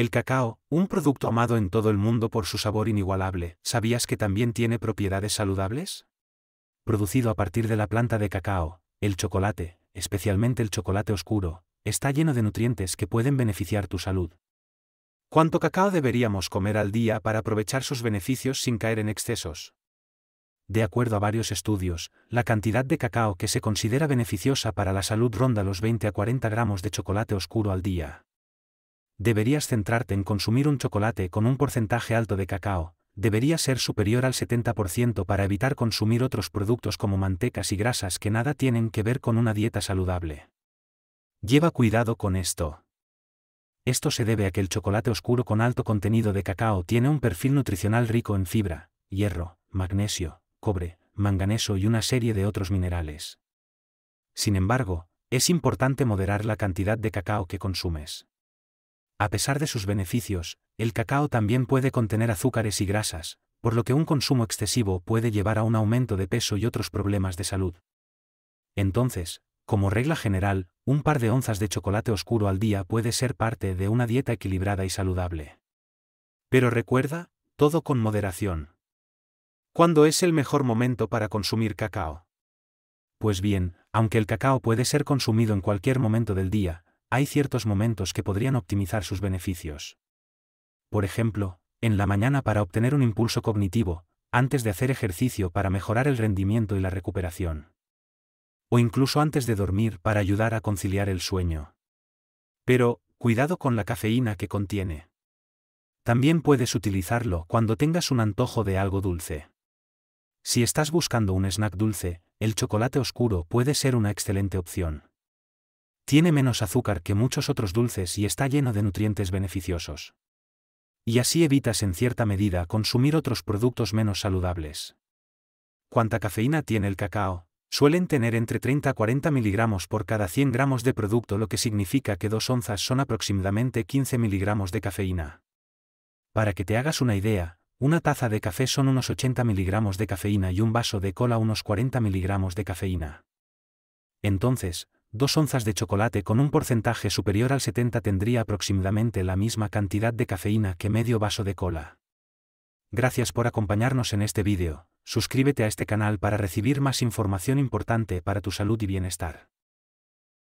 El cacao, un producto amado en todo el mundo por su sabor inigualable, ¿sabías que también tiene propiedades saludables? Producido a partir de la planta de cacao, el chocolate, especialmente el chocolate oscuro, está lleno de nutrientes que pueden beneficiar tu salud. ¿Cuánto cacao deberíamos comer al día para aprovechar sus beneficios sin caer en excesos? De acuerdo a varios estudios, la cantidad de cacao que se considera beneficiosa para la salud ronda los 20 a 40 gramos de chocolate oscuro al día deberías centrarte en consumir un chocolate con un porcentaje alto de cacao, debería ser superior al 70% para evitar consumir otros productos como mantecas y grasas que nada tienen que ver con una dieta saludable. Lleva cuidado con esto. Esto se debe a que el chocolate oscuro con alto contenido de cacao tiene un perfil nutricional rico en fibra, hierro, magnesio, cobre, manganeso y una serie de otros minerales. Sin embargo, es importante moderar la cantidad de cacao que consumes. A pesar de sus beneficios, el cacao también puede contener azúcares y grasas, por lo que un consumo excesivo puede llevar a un aumento de peso y otros problemas de salud. Entonces, como regla general, un par de onzas de chocolate oscuro al día puede ser parte de una dieta equilibrada y saludable. Pero recuerda, todo con moderación. ¿Cuándo es el mejor momento para consumir cacao? Pues bien, aunque el cacao puede ser consumido en cualquier momento del día, hay ciertos momentos que podrían optimizar sus beneficios. Por ejemplo, en la mañana para obtener un impulso cognitivo, antes de hacer ejercicio para mejorar el rendimiento y la recuperación. O incluso antes de dormir para ayudar a conciliar el sueño. Pero, cuidado con la cafeína que contiene. También puedes utilizarlo cuando tengas un antojo de algo dulce. Si estás buscando un snack dulce, el chocolate oscuro puede ser una excelente opción. Tiene menos azúcar que muchos otros dulces y está lleno de nutrientes beneficiosos. Y así evitas en cierta medida consumir otros productos menos saludables. ¿Cuánta cafeína tiene el cacao? Suelen tener entre 30 a 40 miligramos por cada 100 gramos de producto, lo que significa que dos onzas son aproximadamente 15 miligramos de cafeína. Para que te hagas una idea, una taza de café son unos 80 miligramos de cafeína y un vaso de cola unos 40 miligramos de cafeína. Entonces, dos onzas de chocolate con un porcentaje superior al 70 tendría aproximadamente la misma cantidad de cafeína que medio vaso de cola. Gracias por acompañarnos en este vídeo, suscríbete a este canal para recibir más información importante para tu salud y bienestar.